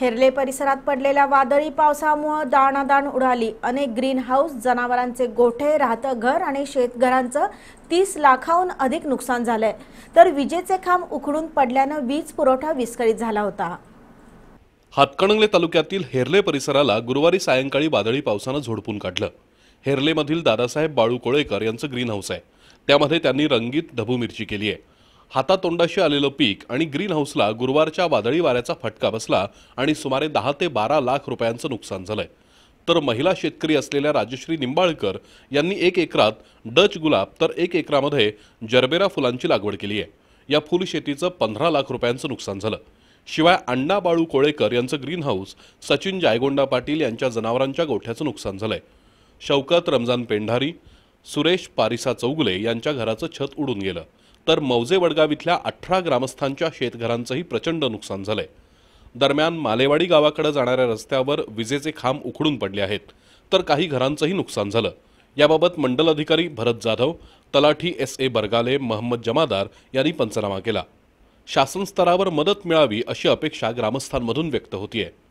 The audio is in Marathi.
हेरले परिसरात पडलेल्या वादळी पावसामुळे दाणादाण उडाली अनेक ग्रीन हाऊस जनावरांचे गोठे राहतं घर आणि शेतघरांचं तीस लाखाहून अधिक नुकसान झालंय तर विजेचे खांब उखडून पडल्यानं वीज पुरवठा विस्कळीत झाला होता हातकणंगले तालुक्यातील हेरले परिसराला गुरुवारी सायंकाळी वादळी पावसानं झोडपून काढलं हेरलेमधील दादासाहेब बाळू कोळेकर यांचं ग्रीन हाऊस आहे त्यामध्ये त्यांनी रंगीत ढबू मिरची केली आहे हातातोंडाशी आलेलं पीक आणि ग्रीन हाऊसला गुरुवारच्या वादळी वाऱ्याचा फटका बसला आणि सुमारे दहा ते बारा लाख रुपयांचं नुकसान झालंय तर महिला शेतकरी असलेल्या राजश्री निंबाळकर यांनी एक एकरात डच गुलाब तर एक एकरामध्ये जरबेरा फुलांची लागवड केली आहे या फुलशेतीचं शेतीचं पंधरा लाख रुपयांचं नुकसान झालं शिवाय अण्णा बाळू कोळेकर यांचं ग्रीन हाऊस सचिन जायगोंडा पाटील यांच्या जनावरांच्या गोठ्याचं नुकसान झालंय शौकत रमजान पेंढारी सुरेश पारिसा चौगुले यांच्या घराचं छत उडून गेलं तर मौजे वडगाव इथल्या अठरा ग्रामस्थांच्या शेतघरांचंही प्रचंड नुकसान झालंय दरम्यान मालेवाडी गावाकडे जाणाऱ्या रस्त्यावर विजेचे खांब उखडून पडले आहेत तर काही घरांचंही नुकसान झालं याबाबत मंडल अधिकारी भरत जाधव तलाठी एस ए बरगाले महम्मद जमादार यांनी पंचनामा केला शासन स्तरावर मदत मिळावी अशी अपेक्षा ग्रामस्थांमधून व्यक्त होतीये